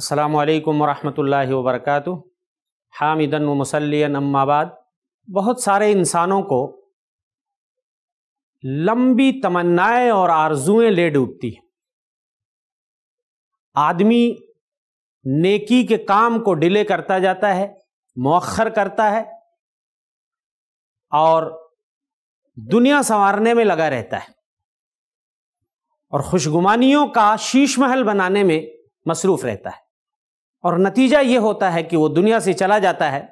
अल्लाम वरहमल वबरक हामिदन मुसलिन अम्माबाद बहुत सारे इंसानों को लंबी तमन्नाएं और आरजुएं ले डूबती हैं आदमी नेकी के काम को डिले करता जाता है मौखर करता है और दुनिया संवारने में लगा रहता है और खुशगुमानियों का शीश महल बनाने में मसरूफ़ रहता है और नतीजा यह होता है कि वो दुनिया से चला जाता है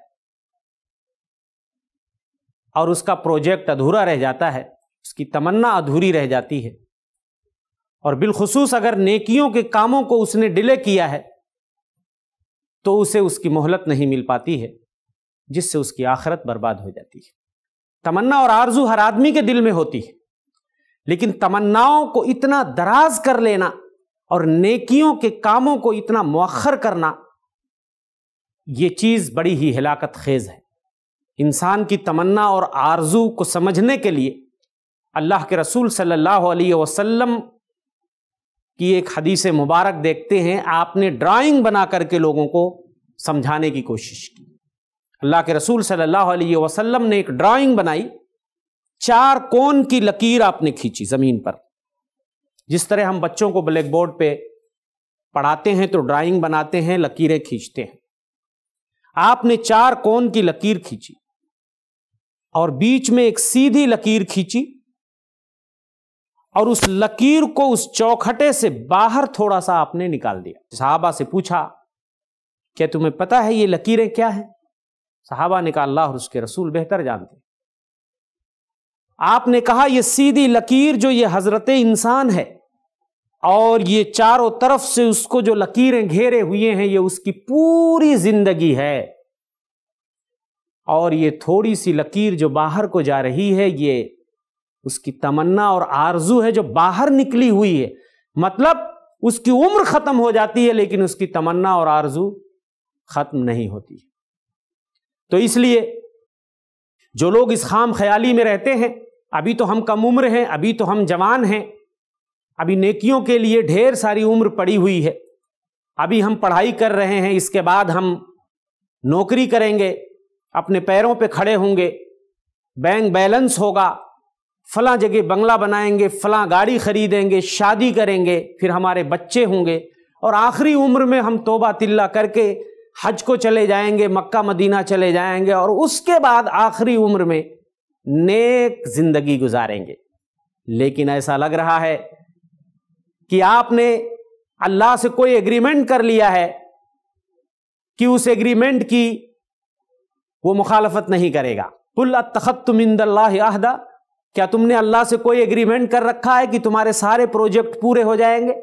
और उसका प्रोजेक्ट अधूरा रह जाता है उसकी तमन्ना अधूरी रह जाती है और बिलखसूस अगर नेकियों के कामों को उसने डिले किया है तो उसे उसकी मोहलत नहीं मिल पाती है जिससे उसकी आखरत बर्बाद हो जाती है तमन्ना और आरजू हर आदमी के दिल में होती है लेकिन तमन्नाओं को इतना दराज कर लेना और नेकियों के कामों को इतना मौखर करना ये चीज़ बड़ी ही हिलाकत खेज है इंसान की तमन्ना और आरजू को समझने के लिए अल्लाह के रसूल सल्लल्लाहु अलैहि वसल्लम की एक हदीस मुबारक देखते हैं आपने ड्राइंग बना करके लोगों को समझाने की कोशिश की अल्लाह के रसूल सल्लल्लाहु अलैहि वसल्लम ने एक ड्राइंग बनाई चार कोन की लकीर आपने खींची ज़मीन पर जिस तरह हम बच्चों को ब्लैक बोर्ड पे पढ़ाते हैं तो ड्राइंग बनाते हैं लकीरें खींचते हैं आपने चार कोन की लकीर खींची और बीच में एक सीधी लकीर खींची और उस लकीर को उस चौखटे से बाहर थोड़ा सा आपने निकाल दिया साहबा से पूछा क्या तुम्हें पता है ये लकीरें क्या है साहबा ने कहा अल्लाह और उसके रसूल बेहतर जानते आपने कहा यह सीधी लकीर जो ये हजरत इंसान है और ये चारों तरफ से उसको जो लकीरें घेरे हुए हैं ये उसकी पूरी जिंदगी है और ये थोड़ी सी लकीर जो बाहर को जा रही है ये उसकी तमन्ना और आरजू है जो बाहर निकली हुई है मतलब उसकी उम्र खत्म हो जाती है लेकिन उसकी तमन्ना और आरजू खत्म नहीं होती तो इसलिए जो लोग इस खाम ख्याली में रहते हैं अभी तो हम कम उम्र हैं अभी तो हम जवान हैं अभी नेकियों के लिए ढेर सारी उम्र पड़ी हुई है अभी हम पढ़ाई कर रहे हैं इसके बाद हम नौकरी करेंगे अपने पैरों पे खड़े होंगे बैंक बैलेंस होगा फला जगह बंगला बनाएंगे फला गाड़ी खरीदेंगे शादी करेंगे फिर हमारे बच्चे होंगे और आखिरी उम्र में हम तोबा तिल्ला करके हज को चले जाएंगे मक्का मदीना चले जाएंगे और उसके बाद आखिरी उम्र में नेक ज़िंदगी गुजारेंगे लेकिन ऐसा लग रहा है कि आपने अल्लाह से कोई एग्रीमेंट कर लिया है कि उस एग्रीमेंट की वो मुखालफत नहीं करेगा कुल अतखतमिंदल्लाहदा क्या तुमने अल्लाह से कोई एग्रीमेंट कर रखा है कि तुम्हारे सारे प्रोजेक्ट पूरे हो जाएंगे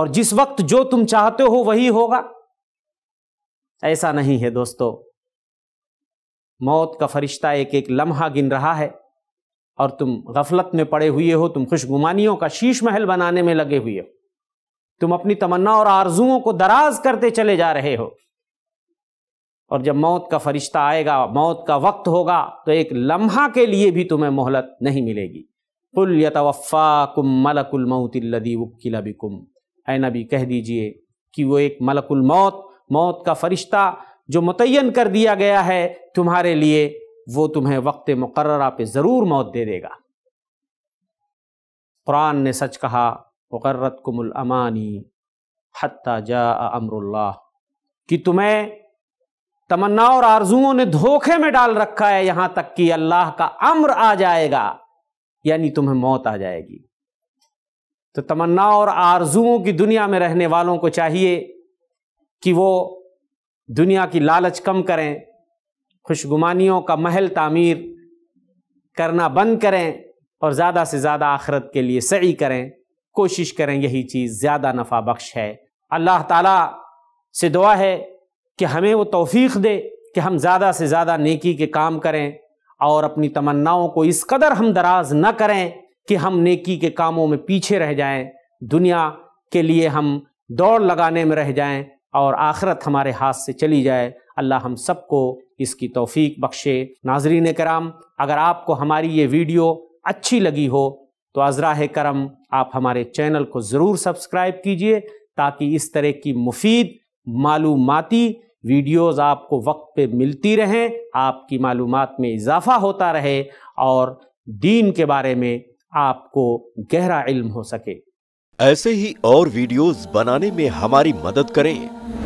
और जिस वक्त जो तुम चाहते हो वही होगा ऐसा नहीं है दोस्तों मौत का फरिश्ता एक एक लम्हा गिन रहा है और तुम गफलत में पड़े हुए हो तुम खुशगुमानियों का शीश महल बनाने में लगे हुए हो तुम अपनी तमन्ना और आरजुओं को दराज करते चले जा रहे हो और जब मौत का फरिश्ता आएगा मौत का वक्त होगा तो एक लम्हा के लिए भी तुम्हें मोहलत नहीं मिलेगी कुल यतवफ़ा कुम मलकुल मऊतिल्लदी वक्ला कुम ए नबी कह दीजिए कि वो एक मलकुल मौत मौत का फरिश्ता जो मुतन कर दिया गया है तुम्हारे लिए वो तुम्हें वक्त मुकर पे ज़रूर मौत दे देगा कुरान ने सच कहा मुकर्रत कुमुल अमानी हत्ता जा अमरुल्ला कि तुम्हें तमन्ना और आरजुओं ने धोखे में डाल रखा है यहां तक कि अल्लाह का अम्र आ जाएगा यानी तुम्हें मौत आ जाएगी तो तमन्ना और आरजुओं की दुनिया में रहने वालों को चाहिए कि वो दुनिया की लालच कम करें खुशगुमानियों का महल तामीर करना बंद करें और ज़्यादा से ज़्यादा आखरत के लिए सही करें कोशिश करें यही चीज़ ज़्यादा नफ़ा बख्श है अल्लाह ताला से दुआ है कि हमें वो तौफीक दे कि हम ज़्यादा से ज़्यादा नेकी के काम करें और अपनी तमन्नाओं को इस कदर हम दराज न करें कि हम नेकी के कामों में पीछे रह जाएं दुनिया के लिए हम दौड़ लगाने में रह जाएं और आखरत हमारे हाथ से चली जाए अल्लाह हम सबको इसकी तौफीक बख्शे नाजरीन कराम अगर आपको हमारी ये वीडियो अच्छी लगी हो तो अजराह करम आप हमारे चैनल को ज़रूर सब्सक्राइब कीजिए ताकि इस तरह की मुफीद मालूमती वीडियोज़ आपको वक्त पे मिलती रहें आपकी मालूम में इजाफा होता रहे और दीन के बारे में आपको गहरा इल्म हो सके ऐसे ही और वीडियोस बनाने में हमारी मदद करें